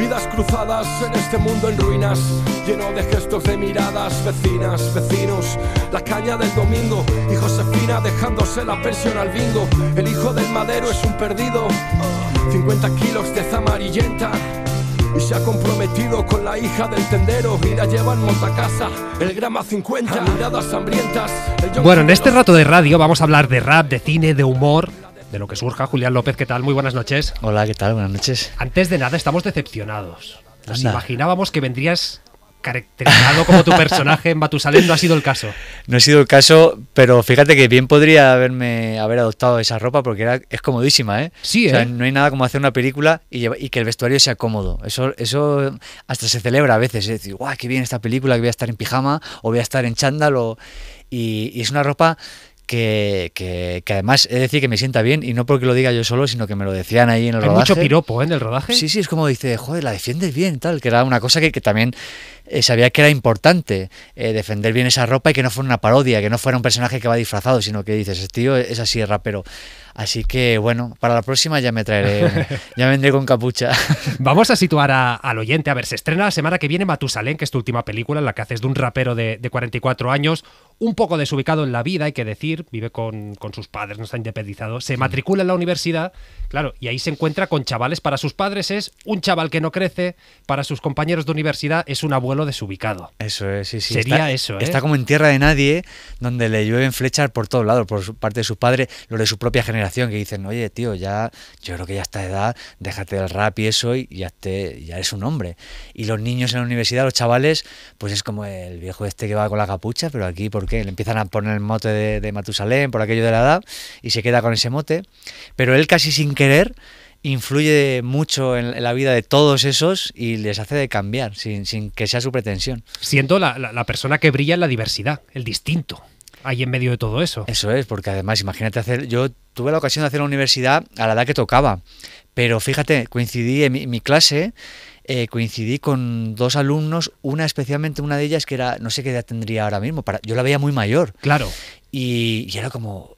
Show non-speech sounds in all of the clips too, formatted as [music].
vidas cruzadas en este mundo en ruinas, lleno de gestos de miradas, vecinas, vecinos, la caña del domingo y Josefina dejándose la pensión al bingo, el hijo del madero es un perdido, 50 kilos de zamarillenta y se ha comprometido con la hija del tendero y la llevan casa el grama 50, miradas hambrientas. bueno, en este rato de radio vamos a hablar de rap, de cine, de humor de lo que surja. Julián López, ¿qué tal? Muy buenas noches. Hola, ¿qué tal? Buenas noches. Antes de nada, estamos decepcionados. Nos imaginábamos que vendrías caracterizado como tu personaje en Batusalén no ha sido el caso. No ha sido el caso, pero fíjate que bien podría haberme haber adoptado esa ropa porque es comodísima, ¿eh? Sí, O sea, ¿eh? no hay nada como hacer una película y, que el vestuario sea cómodo. Eso, eso hasta se celebra a veces. ¿eh? Es decir, guau, qué bien esta película, que voy a estar en pijama o voy a estar en chándal y es una ropa que, además es decir que me sienta bien y no porque lo diga yo solo, sino que me lo decían ahí en el Hay mucho piropo ¿eh? en el rodaje. Sí, sí, es como dice, joder, la defiendes bien, tal, que era una cosa que, también eh, sabía que era importante, eh, defender bien esa ropa y que no fuera una parodia, que no fuera un personaje que va disfrazado, sino que dices, este tío es así es rapero. Así que bueno, para la próxima ya me traeré, [laughs] ya vendré con capucha. Vamos a situar al oyente. A ver, se estrena la semana que viene Matusalén, que es tu última película en la que haces de un rapero de 44 años, un poco desubicado en la vida, hay que decir, vive con, sus padres, no está independizado, se matricula en la universidad, claro, y ahí se encuentra con chavales, para sus padres es un chaval que no crece, para sus compañeros de universidad es un abuelo desubicado. Eso es, sí, sí. Sería eso. ¿eh? Está como en tierra de nadie, donde le llueven flechas por todos lados, por parte de sus padres, lo de su propia generación, que dicen, oye, tío, ya, yo creo que ya está de edad, déjate del rap y eso, y ya, te, ya un hombre. Y los niños en la universidad, los chavales, pues es como el viejo este que va con la capucha, pero aquí, ¿por porque le empiezan a poner el mote de, Matusalén por aquello de la edad y se queda con ese mote, pero él casi sin querer influye mucho en la vida de todos esos y les hace de cambiar, sin, que sea su pretensión. Siendo la, persona que brilla en la diversidad, el distinto ahí en medio de todo eso. Eso es, porque además, imagínate hacer. Yo tuve la ocasión de hacer la universidad a la edad que tocaba, pero fíjate, coincidí en mi clase eh, coincidí con dos alumnos, una especialmente, una de ellas que era, no sé qué edad tendría ahora mismo, para, yo la veía muy mayor. Claro. Y, y era como,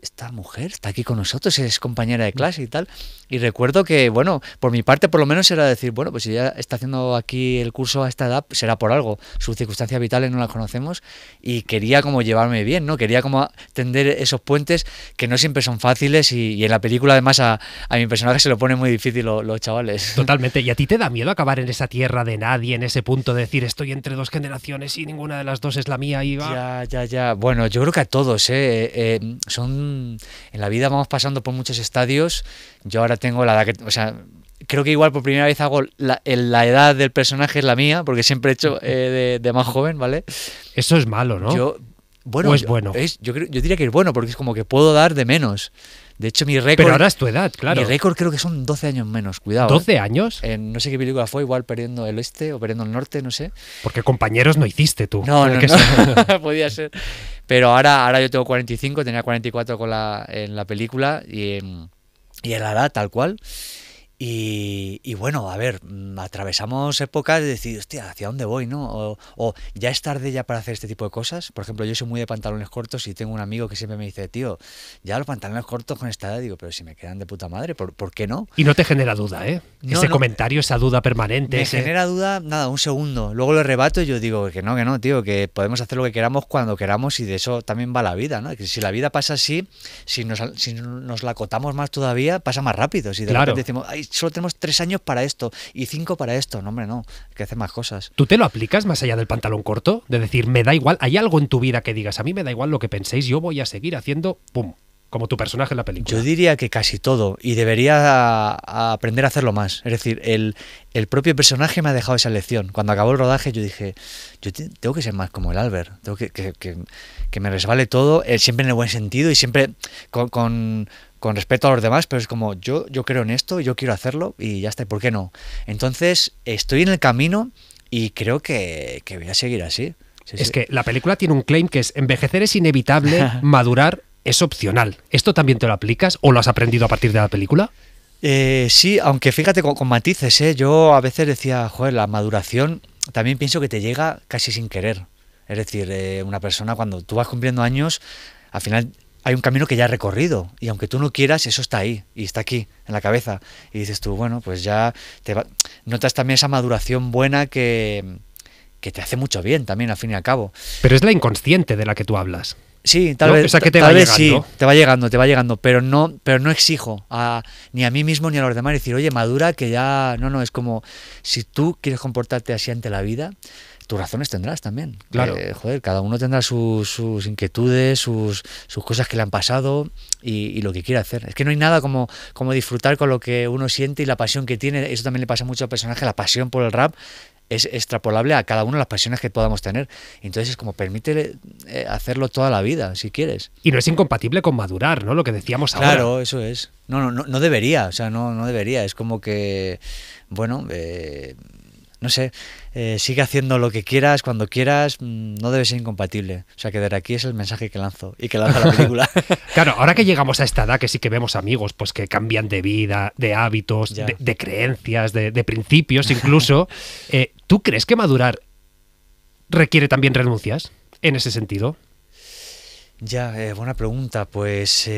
esta mujer está aquí con nosotros, es compañera de clase y tal. Y recuerdo que, bueno, por mi parte por lo menos era decir, bueno, pues si ya está haciendo aquí el curso a esta edad, será por algo. Sus circunstancias vitales no las conocemos y quería como llevarme bien, ¿no? Quería como tender esos puentes que no siempre son fáciles y, en la película además a, mi personaje se lo pone muy difícil los chavales. [laughs] Totalmente. ¿Y a ti te da miedo acabar en esa tierra de nadie, en ese punto de decir estoy entre dos generaciones y ninguna de las dos es la mía y Ya, ya, ya. Bueno, yo creo que a todos, ¿eh? Eh, eh son, en la vida vamos pasando por muchos estadios. Yo ahora tengo la edad que. O sea, creo que igual por primera vez hago la, la edad del personaje es la mía, porque siempre he hecho eh, de, más joven, ¿vale? Eso es malo, ¿no? Yo, bueno, es bueno. Es, yo, creo, yo diría que es bueno, porque es como que puedo dar de menos. De hecho, mi récord. Pero ahora es tu edad, claro. Mi récord creo que son 12 años menos, cuidado. ¿12 ¿eh? años? En, no sé qué película fue, igual perdiendo el este o perdiendo el norte, no sé. Porque compañeros no hiciste tú. No, no, que [laughs] no. podía ser. Pero ahora, ahora yo tengo 45, tenía 44 con la, en la película y y el hará tal cual. Y, bueno, a ver, mm, atravesamos épocas de decir, hostia, ¿hacia dónde voy? ¿no? O, ya es tarde ya para hacer este tipo de cosas. Por ejemplo, yo soy muy de pantalones cortos y tengo un amigo que siempre me dice, tío, ya los pantalones cortos con esta edad, digo, pero si me quedan de puta madre, ¿por, qué no? Y no te genera duda, ¿eh? ese comentario, esa duda permanente. Me genera duda, nada, un segundo. Luego lo rebato y yo digo, que no, que no, tío, que podemos hacer lo que queramos cuando queramos y de eso también va la vida, ¿no? Que si la vida pasa así, si nos, si nos la acotamos más todavía, pasa más rápido. Si de repente decimos, ay, solo tenemos tres años para esto y cinco para esto. No, hombre, no, hay que hacer más cosas. ¿Tú te lo aplicas más allá del pantalón corto? De decir, me da igual, hay algo en tu vida que digas, a mí me da igual lo que penséis, yo voy a seguir haciendo, ¡pum! Como tu personaje en la película. Yo diría que casi todo, y debería aprender a hacerlo más. Es decir, el, propio personaje me ha dejado esa lección. Cuando acabó el rodaje yo dije, yo tengo que ser más como el Albert, tengo que, que, me resbale todo, eh, siempre en el buen sentido y siempre con con respeto a los demás, pero es como yo, yo creo en esto, yo quiero hacerlo y ya está, por qué no? Entonces, estoy en el camino y creo que, voy a seguir así. es que la película tiene un claim que es envejecer es inevitable, [laughs] madurar es opcional. ¿Esto también te lo aplicas o lo has aprendido a partir de la película? Eh, sí, aunque fíjate con, matices, ¿eh? yo a veces decía, joder, la maduración también pienso que te llega casi sin querer. Es decir, eh, una persona cuando tú vas cumpliendo años, al final hay un camino que ya he recorrido y aunque tú no quieras, eso está ahí y está aquí, en la cabeza. Y dices tú, bueno, pues ya te notas también esa maduración buena que, que te hace mucho bien también, al fin y al cabo. Pero es la inconsciente de la que tú hablas. Sí, tal vez, o sea, que te va llegando. sí, te va llegando, te va llegando, pero no, pero no exijo ni a mí mismo ni a los demás decir, oye, madura, que ya, no, no, es como, si tú quieres comportarte así ante la vida, tus razones tendrás también. Claro. Eh, joder, cada uno tendrá sus, inquietudes, sus, cosas que le han pasado y, lo que quiere hacer. Es que no hay nada como, como disfrutar con lo que uno siente y la pasión que tiene. Eso también le pasa mucho al personaje, la pasión por el rap es extrapolable a cada uno de las pasiones que podamos tener. Entonces es como permítele eh, hacerlo toda la vida, si quieres. Y no es incompatible con madurar, ¿no? Lo que decíamos ahora. Claro, eso es. No, no, no, no debería, o sea, no, no debería. Es como que, bueno, eh, no sé, eh, sigue haciendo lo que quieras, cuando quieras, mm, no debe ser incompatible. O sea que de aquí es el mensaje que lanzo y que lanza la [laughs] película. claro, ahora que llegamos a esta edad que sí que vemos amigos pues que cambian de vida, de hábitos, de, creencias, de, principios incluso, [laughs] eh, ¿tú crees que madurar requiere también renuncias en ese sentido? Ya, eh, buena pregunta. Pues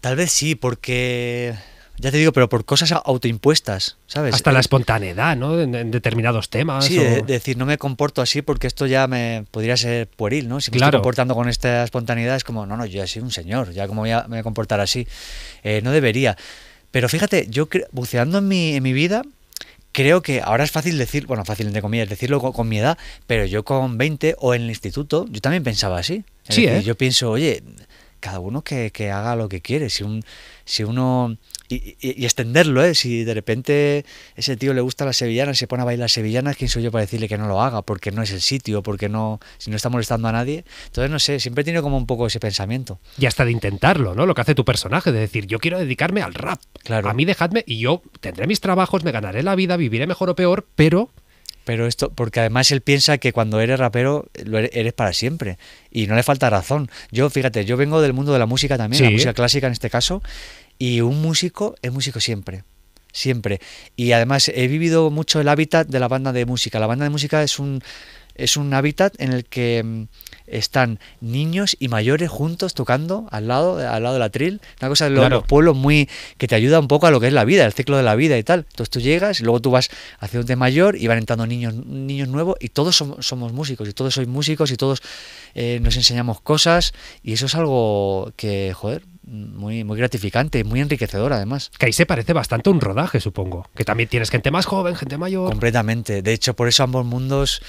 tal vez sí, porque ya te digo, pero por cosas autoimpuestas, ¿sabes? Hasta la eh, espontaneidad, ¿no? En, determinados temas. Sí, decir, no me comporto así porque esto ya me podría ser pueril, ¿no? Si me estoy comportando con esta espontaneidad es como, no, no, yo ya soy un señor, ya como voy me comportar así. Eh, no debería. Pero fíjate, yo buceando en mi, vida, creo que ahora es fácil decir, bueno, fácil entre comillas, decirlo con, mi edad, pero yo con 20 o en el instituto, yo también pensaba así. Sí, decir, ¿eh? Yo pienso, oye, cada uno que, haga lo que quiere. Si, un, si uno... Y, extenderlo, ¿eh? Si de repente ese tío le gusta la sevillanas, se pone a bailar sevillanas, ¿quién soy yo para decirle que no lo haga? Porque no es el sitio, porque no, si no está molestando a nadie. Entonces, no sé, siempre tiene como un poco ese pensamiento. Y hasta de intentarlo, ¿no? Lo que hace tu personaje, de decir, yo quiero dedicarme al rap. Claro. A mí dejadme y yo tendré mis trabajos, me ganaré la vida, viviré mejor o peor, pero pero esto, porque además él piensa que cuando eres rapero, lo eres, para siempre. Y no le falta razón. Yo, fíjate, yo vengo del mundo de la música también, la música clásica en este caso, y un músico es músico siempre. Siempre. Y además he vivido mucho el hábitat de la banda de música. La banda de música es un es un hábitat en el que mm, están niños y mayores juntos tocando al lado, al lado del atril. Una cosa de los, pueblos muy que te ayuda un poco a lo que es la vida, el ciclo de la vida y tal. Entonces tú llegas y luego tú vas hacia haciéndote mayor y van entrando niños, niños nuevos y todos somos, músicos y todos sois músicos y todos eh, nos enseñamos cosas y eso es algo que, joder, muy, muy gratificante y muy enriquecedor además. Que ahí se parece bastante a un rodaje, supongo. Que también tienes gente más joven, gente mayor. Completamente. De hecho, por eso ambos mundos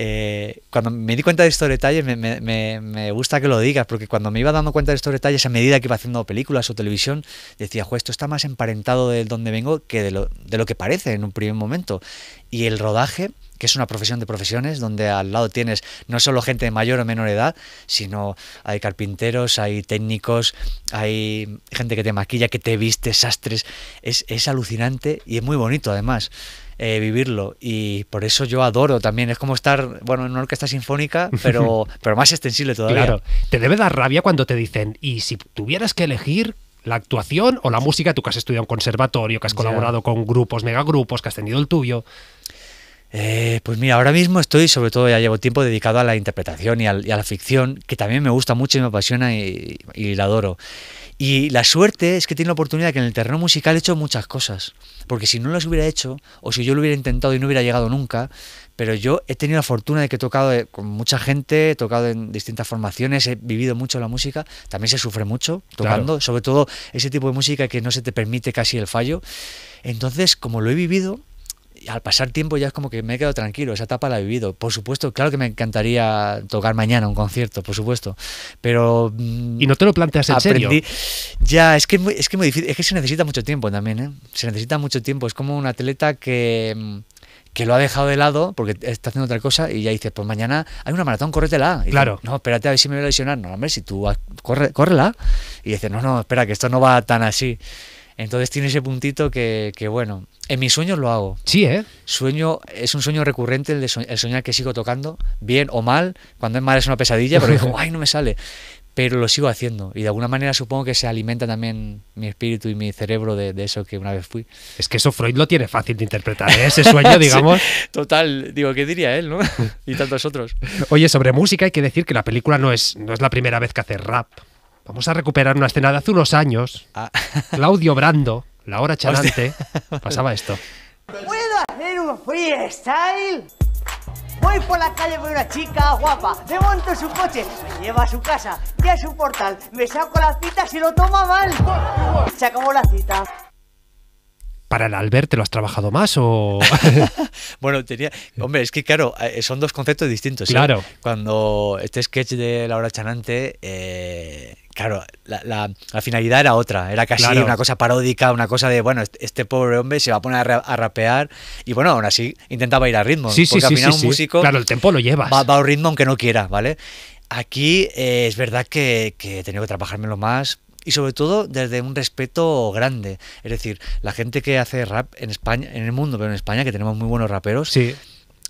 eh, cuando me di cuenta de estos detalles, me, me, gusta que lo digas, porque cuando me iba dando cuenta de estos detalles, a medida que iba haciendo películas o televisión, decía, esto está más emparentado de donde vengo que de lo, de lo que parece en un primer momento. Y el rodaje que es una profesión de profesiones, donde al lado tienes no solo gente de mayor o menor edad, sino hay carpinteros, hay técnicos, hay gente que te maquilla, que te viste, sastres. Es, alucinante y es muy bonito además. Eh, vivirlo y por eso yo adoro también es como estar bueno en una orquesta sinfónica [laughs] pero pero más extensible todavía claro te debe dar rabia cuando te dicen y si tuvieras que elegir la actuación o la música, tú que has estudiado en conservatorio, que has colaborado con grupos, megagrupos, que has tenido el tuyo, eh, pues mira, ahora mismo estoy, sobre todo ya llevo tiempo dedicado a la interpretación y, a la ficción, que también me gusta mucho y me apasiona y, la adoro. Y la suerte es que tiene la oportunidad que en el terreno musical he hecho muchas cosas, porque si no las hubiera hecho, o si yo lo hubiera intentado y no hubiera llegado nunca, pero yo he tenido la fortuna de que he tocado eh, con mucha gente, he tocado en distintas formaciones, he vivido mucho la música, también se sufre mucho tocando, sobre todo ese tipo de música que no se te permite casi el fallo. Entonces, como lo he vivido, al pasar tiempo ya es como que me he quedado tranquilo, esa etapa la he vivido. Por supuesto, claro que me encantaría tocar mañana un concierto, por supuesto, pero... Mm, y no te lo planteas en Ya, es que es, muy, difícil, que se necesita mucho tiempo también, ¿eh? Se necesita mucho tiempo, es como un atleta que mm, que lo ha dejado de lado porque está haciendo otra cosa y ya dices, pues mañana hay una maratón, córretela. Y claro. no, espérate a ver si me voy a lesionar. No, hombre, si tú corre, córrela. Y dices, no, no, espera, que esto no va tan así. Entonces tiene ese puntito que, bueno, en mis sueños lo hago. Sí, ¿eh? Sueño, es un sueño recurrente el, de soñar que sigo tocando, bien o mal. Cuando es mal es una pesadilla, pero digo, [laughs] ay, no me sale. Pero lo sigo haciendo y de alguna manera supongo que se alimenta también mi espíritu y mi cerebro de, eso que una vez fui. Es que eso Freud lo tiene fácil de interpretar, ¿eh? ese sueño, [laughs] digamos. total, digo, ¿qué diría él, no? [laughs] y tantos otros. Oye, sobre música hay que decir que la película no es, no es la primera vez que hace rap. Vamos a recuperar una escena de hace unos años. Ah. Claudio Brando, la hora charante, pasaba esto. ¿Puedo hacer un freestyle? Voy por la calle con una chica guapa, me monto en su coche, me lleva a su casa, ya a su portal, me saco la cita, y lo toma mal. Se acabó la cita para el Albert te lo has trabajado más o...? [laughs] bueno, tenía... Hombre, es que claro, eh, son dos conceptos distintos. ¿eh? Claro. Cuando este sketch de Laura Chanante... Eh, claro, la, finalidad era otra, era casi una cosa paródica, una cosa de, bueno, este, este pobre hombre se va a poner a, rapear y bueno, aún así intentaba ir al ritmo, sí, porque sí, al final sí, un músico... Claro, el tempo lo llevas. Va, a un ritmo aunque no quiera, ¿vale? Aquí es verdad que, que, he tenido que trabajármelo más y sobre todo desde un respeto grande. Es decir, la gente que hace rap en España, en el mundo, pero en España, que tenemos muy buenos raperos.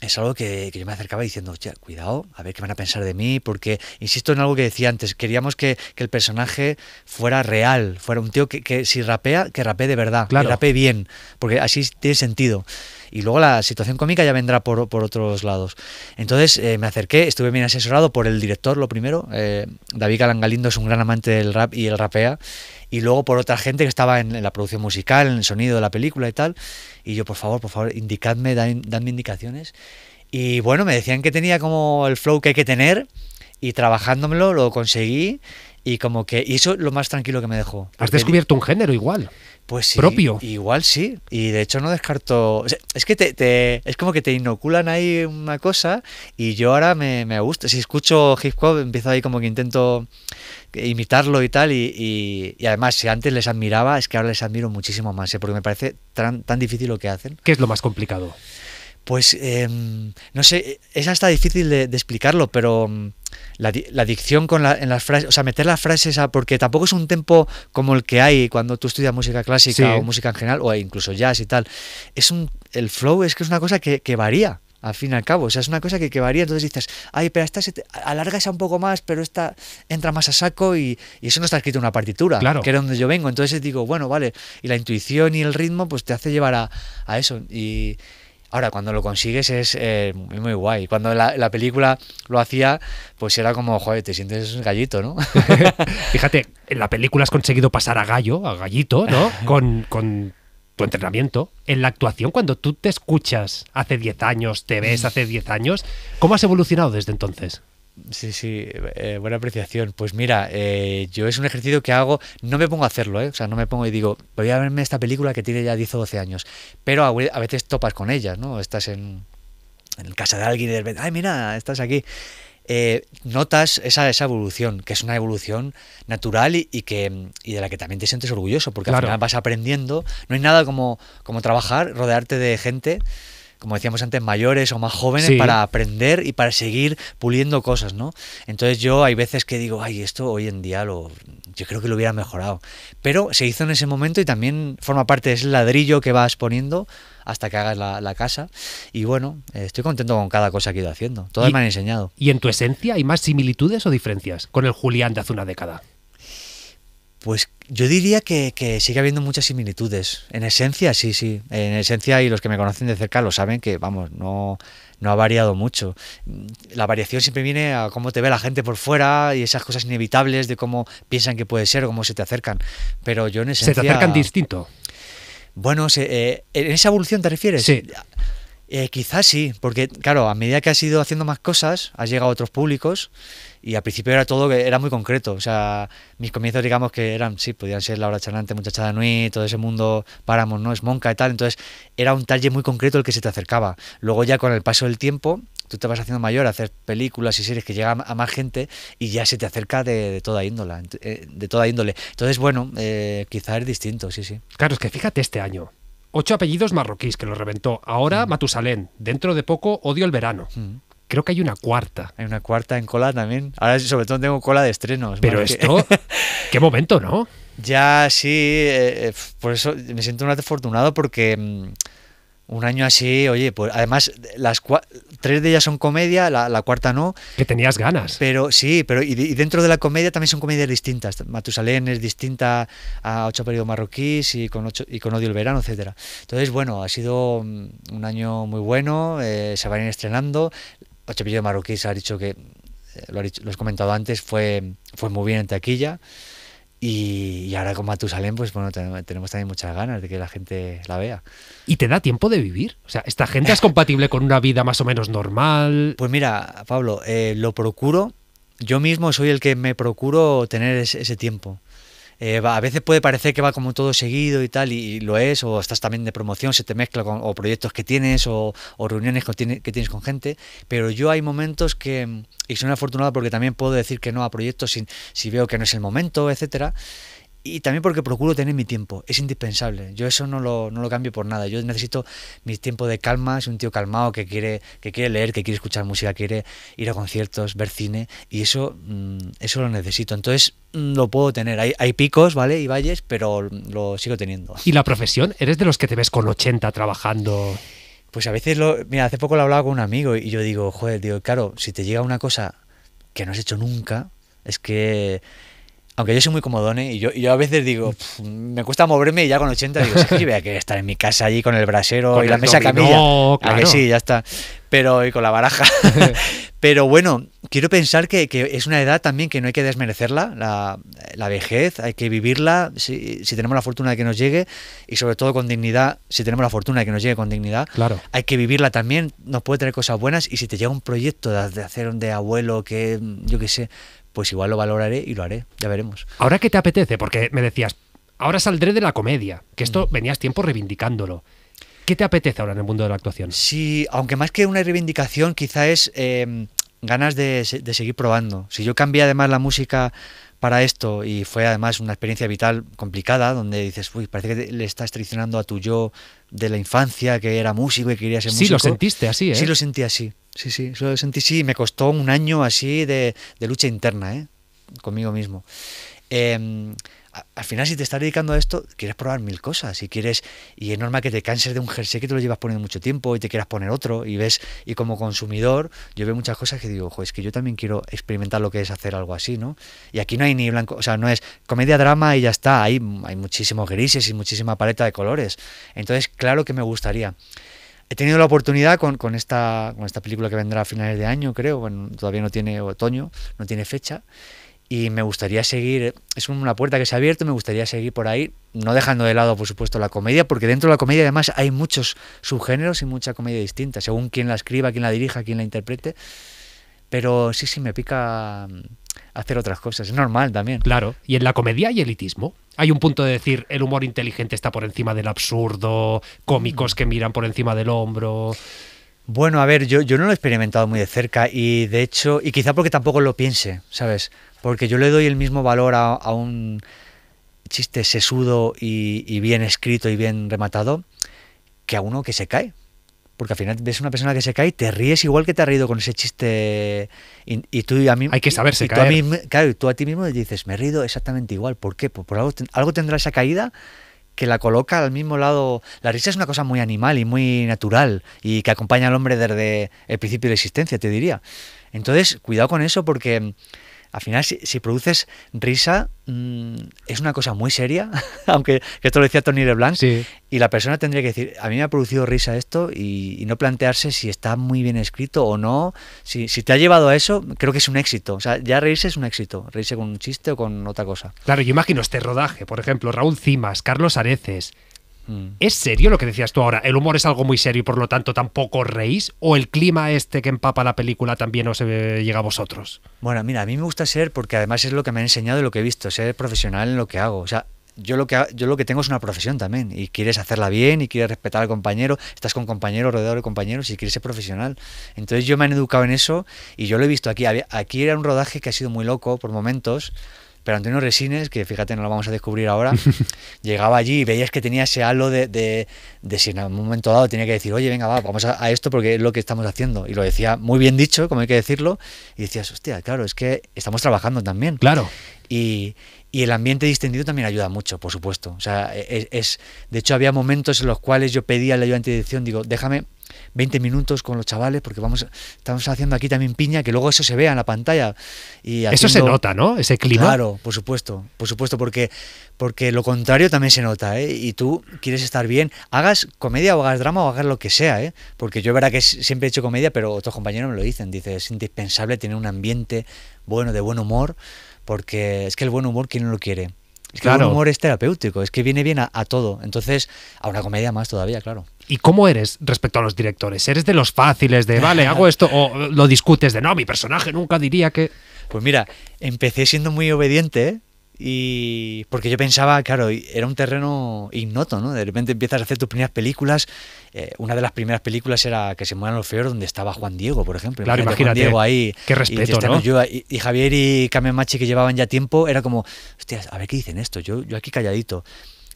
Es algo que, yo me acercaba diciendo, cuidado, a ver qué van a pensar de mí, porque, insisto en algo que decía antes, queríamos que, el personaje fuera real, fuera un tío que, si rapea, que rapee de verdad, que rapee bien, porque así tiene sentido y luego la situación cómica ya vendrá por, otros lados. Entonces eh, me acerqué, estuve bien asesorado por el director, lo primero. Eh, David Galangalindo es un gran amante del rap y el rapea. Y luego por otra gente que estaba en, la producción musical, en el sonido de la película y tal. Y yo, por favor, por favor, indicadme, dadme indicaciones. Y bueno, me decían que tenía como el flow que hay que tener y trabajándomelo lo conseguí y como que y lo más tranquilo que me dejó. Has descubierto un género igual. Pues sí, Igual sí. Y de hecho no descarto. es que te, es como que te inoculan ahí una cosa y yo ahora me, me gusta. Si escucho hip hop, empiezo ahí como que intento imitarlo y tal. Y, y, además, si antes les admiraba, es que ahora les admiro muchísimo más, ¿eh? porque me parece tan, tan difícil lo que hacen. ¿Qué es lo más complicado? pues em, no sé, es hasta difícil de, explicarlo, pero mm, la, la dicción con en las frases, o sea, meter las frases, a, porque tampoco es un tempo como el que hay cuando tú estudias música clásica o música en general, o incluso jazz y tal. Es un, el flow es que es una cosa que, varía. Al fin y al cabo, o sea, es una cosa que, que varía, entonces dices, ay, pero esta se alarga esa un poco más, pero esta entra más a saco y, eso no está escrito en una partitura, que era donde yo vengo, entonces digo, bueno, vale, y la intuición y el ritmo pues te hace llevar a, a eso. Y, Ahora, cuando lo consigues es eh, muy, guay. Cuando la, película lo hacía, pues era como, joder, te sientes un gallito, ¿no? [laughs] Fíjate, en la película has conseguido pasar a gallo, a gallito, ¿no? [laughs] Con, con tu entrenamiento. En la actuación, cuando tú te escuchas hace 10 años, te ves mm. hace 10 años, ¿cómo has evolucionado desde entonces? Sí, sí, eh, buena apreciación. Pues mira, eh, yo es un ejercicio que hago, no me pongo a hacerlo, ¿eh? o sea, no me pongo y digo, voy a verme esta película que tiene ya 10 o 12 años, pero a, veces topas con ellas, ¿no? Estás en, casa de alguien y de repente, ay, mira, estás aquí. Eh, notas esa, esa evolución, que es una evolución natural y, que, de la que también te sientes orgulloso, porque al final vas aprendiendo, no hay nada como, como trabajar, rodearte de gente como decíamos antes, mayores o más jóvenes para aprender y para seguir puliendo cosas, ¿no? Entonces yo hay veces que digo, ay, esto hoy en día lo, yo creo que lo hubiera mejorado. Pero se hizo en ese momento y también forma parte de ese ladrillo que vas poniendo hasta que hagas la, la casa. Y bueno, estoy contento con cada cosa que he ido haciendo. Todas me han enseñado. ¿Y en tu esencia hay más similitudes o diferencias con el Julián de hace una década? Pues yo diría que, sigue habiendo muchas similitudes. En esencia, sí, sí. En esencia, y los que me conocen de cerca lo saben, que vamos, no, ha variado mucho. La variación siempre viene a cómo te ve la gente por fuera y esas cosas inevitables de cómo piensan que puede ser, cómo se te acercan. Pero yo en esencia... Se te acercan distinto. Bueno, eh, ¿en esa evolución te refieres? Sí. Eh, quizás sí, porque claro, a medida que has ido haciendo más cosas, has llegado a otros públicos y al principio era todo era muy concreto. O sea, mis comienzos, digamos que eran, sí, podían ser Laura muchacha Muchachada Nui, todo ese mundo, Páramos, ¿no? Es Monca y tal. Entonces, era un talle muy concreto el que se te acercaba. Luego, ya con el paso del tiempo, tú te vas haciendo mayor hacer películas y series que llegan a más gente y ya se te acerca de, toda índole. Eh, de toda índole. Entonces, bueno, eh, quizá es distinto, sí, sí. Claro, es que fíjate este año. Ocho apellidos marroquíes que lo reventó. Ahora mm. Matusalén. Dentro de poco, Odio el Verano. Mm. Creo que hay una cuarta. Hay una cuarta en cola también. Ahora sobre todo tengo cola de estrenos. Pero esto, [laughs] qué momento, ¿no? Ya sí, eh, eh, por eso me siento un afortunado porque mm, un año así, oye, pues además las tres de ellas son comedia, la, cuarta no. Que tenías ganas. Pero sí, pero y, dentro de la comedia también son comedias distintas. Matusalén es distinta a Ocho periodos marroquíes y con, ocho, y con Odio el verano, etcétera. Entonces, bueno, ha sido mm, un año muy bueno, eh, se van a ir estrenando de Marroquí ha dicho que, eh, lo, has comentado antes, fue, fue muy bien en taquilla. Y, y, ahora con Matusalén, pues bueno, tenemos también muchas ganas de que la gente la vea. ¿Y te da tiempo de vivir? O sea, ¿esta gente es compatible con una vida más o menos normal? Pues mira, Pablo, eh, lo procuro. Yo mismo soy el que me procuro tener ese, ese tiempo. Eh, a veces puede parecer que va como todo seguido y tal, y, lo es, o estás también de promoción, se te mezcla con proyectos que tienes o, reuniones que, tienes con gente, pero yo hay momentos que, y soy afortunada porque también puedo decir que no a proyectos si, si veo que no es el momento, etcétera, y también porque procuro tener mi tiempo, es indispensable. Yo eso no lo, no lo cambio por nada. Yo necesito mi tiempo de calma, soy un tío calmado que quiere, que quiere leer, que quiere escuchar música, quiere ir a conciertos, ver cine, y eso, mm, eso lo necesito. Entonces mm, lo puedo tener. Hay, hay picos, ¿vale? Y valles, pero lo sigo teniendo. ¿Y la profesión? ¿Eres de los que te ves con 80 trabajando? Pues a veces lo. Mira, hace poco lo hablaba con un amigo y yo digo, joder, digo, claro, si te llega una cosa que no has hecho nunca, es que aunque yo soy muy comodone y yo, yo a veces digo, mm. me cuesta moverme y ya con 80 digo, es que voy a estar en mi casa allí con el brasero y la mesa camilla. A que sí, ya está. Pero y con la baraja. [laughs] Pero bueno, quiero pensar que, que, es una edad también que no hay que desmerecerla, la, la vejez, hay que vivirla si, si, tenemos la fortuna de que nos llegue y sobre todo con dignidad, si tenemos la fortuna de que nos llegue con dignidad, claro. hay que vivirla también, nos puede tener cosas buenas y si te llega un proyecto de, hacer un de abuelo que, yo qué sé, pues igual lo valoraré y lo haré, ya veremos. Ahora ¿qué te apetece, porque me decías, ahora saldré de la comedia, que esto mm. venías tiempo reivindicándolo. ¿Qué te apetece ahora en el mundo de la actuación? Sí, aunque más que una reivindicación, quizá es em, ganas de, de, seguir probando. Si yo cambié además la música para esto y fue además una experiencia vital complicada donde dices, uy, parece que le estás traicionando a tu yo de la infancia que era músico y quería ser músico. Sí, lo sentiste así, ¿eh? Sí, lo sentí así. Sí, sí, lo sentí así. Me costó un año así de, de lucha interna, ¿eh? Conmigo mismo. Eh, al final si te estás dedicando a esto, quieres probar mil cosas y quieres y es normal que te canses de un jersey que te lo llevas poniendo mucho tiempo y te quieras poner otro y ves y como consumidor yo veo muchas cosas que digo, ojo, es que yo también quiero experimentar lo que es hacer algo así, ¿no? Y aquí no hay ni blanco, o sea, no es comedia drama y ya está, hay hay muchísimos grises y muchísima paleta de colores. Entonces, claro que me gustaría he tenido la oportunidad con, con, esta, con esta película que vendrá a finales de año, creo, bueno, todavía no tiene otoño, no tiene fecha, y me gustaría seguir, es una puerta que se ha abierto, me gustaría seguir por ahí, no dejando de lado, por supuesto, la comedia, porque dentro de la comedia además hay muchos subgéneros y mucha comedia distinta, según quien la escriba, quien la dirija, quien la interprete. Pero sí, sí, me pica mm, hacer otras cosas, es normal también. Claro, y en la comedia hay elitismo. Hay un punto de decir, el humor inteligente está por encima del absurdo, cómicos mm. que miran por encima del hombro. Bueno, a ver, yo, yo no lo he experimentado muy de cerca y de hecho, y quizá porque tampoco lo piense, ¿sabes? Porque yo le doy el mismo valor a, un chiste sesudo y, bien escrito y bien rematado que a uno que se cae. Porque al final ves una persona que se cae y te ríes igual que te ha reído con ese chiste. Y, tú a mí. Hay que saberse y, a y tú a ti mismo dices, me he exactamente igual. ¿Por qué? Pues por, algo, algo tendrá esa caída que la coloca al mismo lado. La risa es una cosa muy animal y muy natural y que acompaña al hombre desde el principio de la existencia, te diría. Entonces, cuidado con eso porque al final si, produces risa mm, es una cosa muy seria, [laughs] aunque que esto lo decía Tony LeBlanc, y la persona tendría que decir, a mí me ha producido risa esto y, no plantearse si está muy bien escrito o no, si, si, te ha llevado a eso, creo que es un éxito, o sea, ya reírse es un éxito, reírse con un chiste o con otra cosa. Claro, yo imagino este rodaje, por ejemplo, Raúl Cimas, Carlos Areces, Mm. ¿Es serio lo que decías tú ahora? ¿El humor es algo muy serio y por lo tanto tampoco reís? ¿O el clima este que empapa la película también os eh, llega a vosotros? Bueno, mira, a mí me gusta ser porque además es lo que me han enseñado y lo que he visto, ser profesional en lo que hago. O sea, yo lo que yo lo que tengo es una profesión también y quieres hacerla bien y quieres respetar al compañero, estás con compañeros, rodeado de compañeros y quieres ser profesional. Entonces yo me han educado en eso y yo lo he visto aquí. Aquí era un rodaje que ha sido muy loco por momentos pero Antonio Resines, que fíjate, no lo vamos a descubrir ahora, [laughs] llegaba allí y veías que tenía ese halo de, de, si en un momento dado tenía que decir, oye, venga, va, vamos a, esto porque es lo que estamos haciendo. Y lo decía muy bien dicho, como hay que decirlo, y decías, hostia, claro, es que estamos trabajando también. Claro. Y, el ambiente distendido también ayuda mucho, por supuesto. O sea, e, e, es, de hecho, había momentos en los cuales yo pedía la ayuda de dirección, digo, déjame 20 minutos con los chavales, porque vamos, estamos haciendo aquí también piña, que luego eso se vea en la pantalla. Y Eso se nota, ¿no? Ese clima. Claro, por supuesto, por supuesto, porque, porque lo contrario también se nota, ¿eh? Y tú quieres estar bien, hagas comedia o hagas drama o hagas lo que sea, ¿eh? Porque yo verá que siempre he hecho comedia, pero otros compañeros me lo dicen, dice, es indispensable tener un ambiente bueno, de buen humor, porque es que el buen humor, ¿quién no lo quiere? Es el buen humor es terapéutico, es que viene bien a, a todo. Entonces, a una comedia más todavía, claro. ¿Y cómo eres respecto a los directores? ¿Eres de los fáciles, de vale, hago esto, o lo discutes de no, mi personaje nunca diría que. Pues mira, empecé siendo muy obediente, y porque yo pensaba, claro, era un terreno ignoto, ¿no? De repente empiezas a hacer tus primeras películas. Eh, una de las primeras películas era Que se mueran los feos, donde estaba Juan Diego, por ejemplo. Claro, imagínate, Diego ahí. Qué respeto, y, ¿no? y, Javier y Carmen Machi, que llevaban ya tiempo, era como, hostia, a ver qué dicen esto, yo, yo aquí calladito.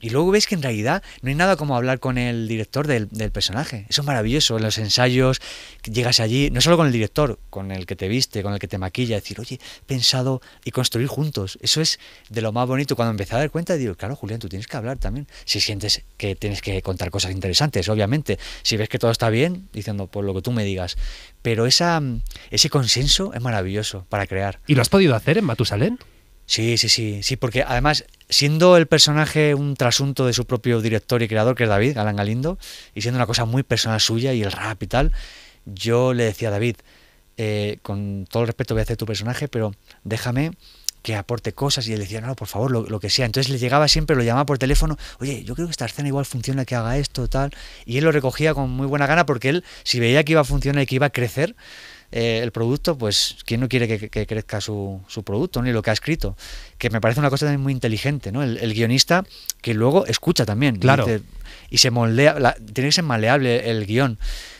Y luego ves que en realidad no hay nada como hablar con el director del, personaje. Eso es maravilloso. En los ensayos llegas allí, no solo con el director, con el que te viste, con el que te maquilla, decir, oye, pensado y construir juntos. Eso es de lo más bonito. Cuando empecé a dar cuenta, digo, claro, Julián, tú tienes que hablar también. Si sientes que tienes que contar cosas interesantes, obviamente. Si ves que todo está bien, diciendo, por pues lo que tú me digas. Pero mm, ese consenso es maravilloso para crear. ¿Y lo has podido hacer en Matusalén? Sí, sí, sí, sí, porque además, siendo el personaje un trasunto de su propio director y creador, que es David, Galán Galindo, y siendo una cosa muy personal suya y el rap y tal, yo le decía a David, eh, con todo el respeto voy a hacer tu personaje, pero déjame que aporte cosas y él decía, no, por favor, lo, lo, que sea. Entonces le llegaba siempre, lo llamaba por teléfono, oye, yo creo que esta escena igual funciona que haga esto, tal. Y él lo recogía con muy buena gana porque él, si veía que iba a funcionar y que iba a crecer, eh, el producto, pues quién no quiere que, crezca su, producto, ni lo que ha escrito. Que me parece una cosa también muy inteligente, ¿no? El, guionista que luego escucha también. Claro. y se moldea, tiene que ser maleable el guión.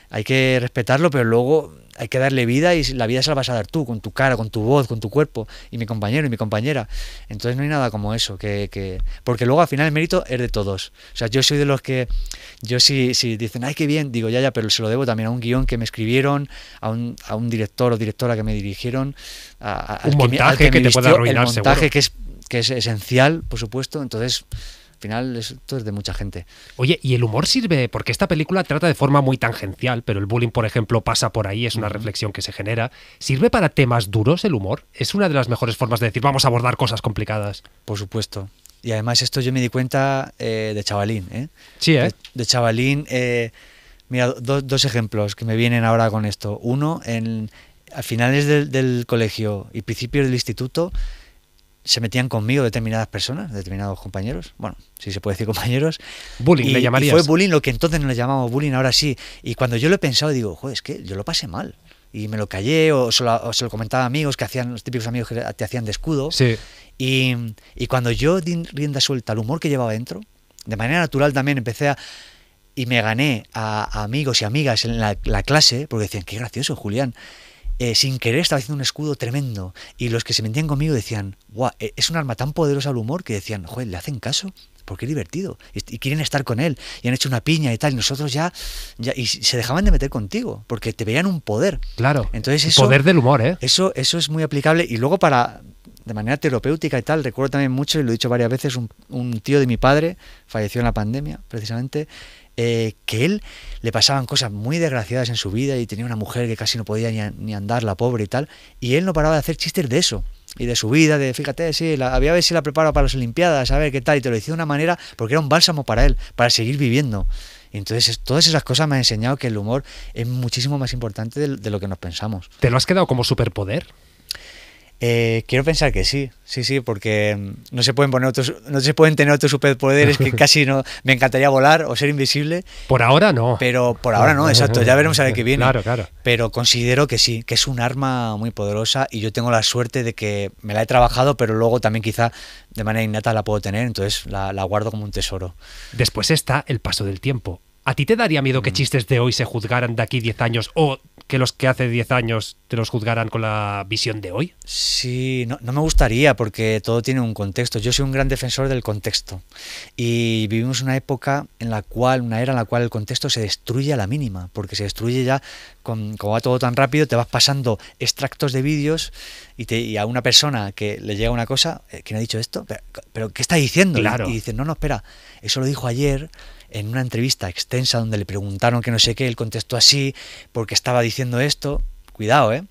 Hay que respetarlo, pero luego hay que darle vida y la vida se la vas a dar tú, con tu cara, con tu voz, con tu cuerpo, y mi compañero y mi compañera. Entonces no hay nada como eso, que, porque luego al final el mérito es de todos. O sea, yo soy de los que, yo si, si dicen, ay, qué bien, digo, ya, ya, pero se lo debo también a un guión que me escribieron, a un, director o directora que me dirigieron, a, un montaje que, me, te pueda arruinar, el montaje es que es esencial, por supuesto. Entonces, final esto es de mucha gente. Oye, ¿y el humor sirve? Porque esta película trata de forma muy tangencial, pero el bullying, por ejemplo, pasa por ahí, es una reflexión que se genera. ¿Sirve para temas duros el humor? ¿Es una de las mejores formas de decir, vamos a abordar cosas complicadas? Por supuesto. Y además esto yo me di cuenta eh, de chavalín, ¿eh? Sí, ¿eh? De, chavalín. Eh, mira, dos ejemplos que me vienen ahora con esto. Uno, en, a finales del, del colegio y principios del instituto, se metían conmigo determinadas personas, determinados compañeros, bueno, si se puede decir [laughs] compañeros. Bullying, le llamarías. Y fue bullying lo que entonces no le llamamos bullying, ahora sí. Y cuando yo lo he pensado, digo, joder, es que yo lo pasé mal. Y me lo callé, o se lo, comentaba a amigos que hacían, los típicos amigos que te hacían de escudo. Sí. Y, cuando yo di rienda suelta al humor que llevaba dentro, de manera natural también empecé a. Y me gané a, amigos y amigas en la, la clase, porque decían, qué gracioso, Julián. Eh, sin querer estaba haciendo un escudo tremendo. Y los que se metían conmigo decían, guau, eh, es un arma tan poderosa al humor que decían, joder, le hacen caso porque es divertido y, quieren estar con él y han hecho una piña y tal y nosotros ya, ya y se dejaban de meter contigo porque te veían un poder claro entonces poder del humor eh eso eso es muy aplicable y luego para de manera terapéutica y tal. Recuerdo también mucho, y lo he dicho varias veces, un, tío de mi padre, falleció en la pandemia precisamente, eh, que él le pasaban cosas muy desgraciadas en su vida y tenía una mujer que casi no podía ni, andar, la pobre y tal, y él no paraba de hacer chistes de eso. Y de su vida, de fíjate, sí, la, había a ver si la preparaba para las Olimpiadas, a ver qué tal, y te lo decía de una manera, porque era un bálsamo para él, para seguir viviendo. Y entonces, todas esas cosas me han enseñado que el humor es muchísimo más importante de lo que nos pensamos. ¿Te lo has quedado como superpoder? Eh, quiero pensar que sí, sí, sí, porque mm, no se pueden poner otros, no se pueden tener otros superpoderes que [laughs] casi no. Me encantaría volar o ser invisible. Por ahora no. Pero por ahora no, exacto. Ya veremos a ver qué viene. [laughs] Claro, claro. Pero considero que sí, que es un arma muy poderosa y yo tengo la suerte de que me la he trabajado, pero luego también quizá de manera innata la puedo tener, entonces la, la guardo como un tesoro. Después está el paso del tiempo. ¿A ti te daría miedo que mm. chistes de hoy se juzgaran de aquí 10 años o que los que hace 10 años te los juzgarán con la visión de hoy? Sí, no, me gustaría porque todo tiene un contexto. Yo soy un gran defensor del contexto y vivimos una época en la cual, una era en la cual el contexto se destruye a la mínima, porque se destruye ya, con, como va todo tan rápido, te vas pasando extractos de vídeos y, a una persona que le llega una cosa, eh, ¿quién ha dicho esto? ¿Pero, qué está diciendo? Y, y no, no, espera, eso lo dijo ayer en una entrevista extensa donde le preguntaron que no sé qué, él contestó así porque estaba diciendo esto. Cuidado, ¿eh?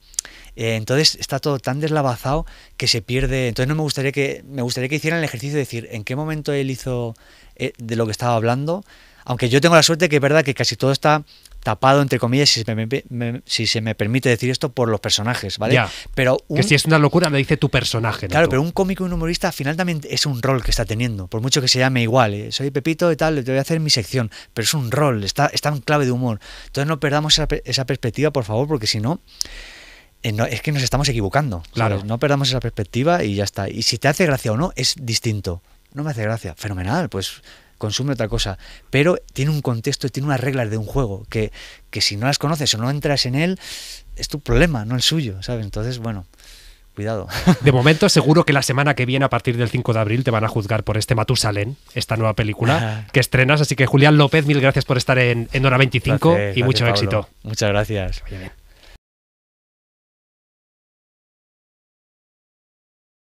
¿eh? entonces está todo tan deslavazado que se pierde. Entonces no me gustaría que me gustaría que hicieran el ejercicio de decir en qué momento él hizo eh, de lo que estaba hablando. Aunque yo tengo la suerte que es verdad que casi todo está tapado, entre comillas, si se me, permite decir esto, por los personajes, ¿vale? pero que si es una locura me dice tu personaje. Claro, pero un cómico y un humorista al final también es un rol que está teniendo, por mucho que se llame igual, ¿eh? soy Pepito y tal, te voy a hacer mi sección, pero es un rol, está, está en clave de humor. Entonces no perdamos esa, perspectiva, por favor, porque si no... Eh, es que nos estamos equivocando. Claro. No perdamos esa perspectiva y ya está. Y si te hace gracia o no, es distinto. No me hace gracia. Fenomenal, pues consume otra cosa, pero tiene un contexto, y tiene unas reglas de un juego que, que si no las conoces o no entras en él, es tu problema, no el suyo, ¿sabes? Entonces, bueno, cuidado. De [laughs] momento, seguro que la semana que viene, a partir del 5 de abril, te van a juzgar por este Matusalén, esta nueva película que estrenas. Así que, Julián López, mil gracias por estar en, Hora 25 y mucho éxito. Muchas gracias.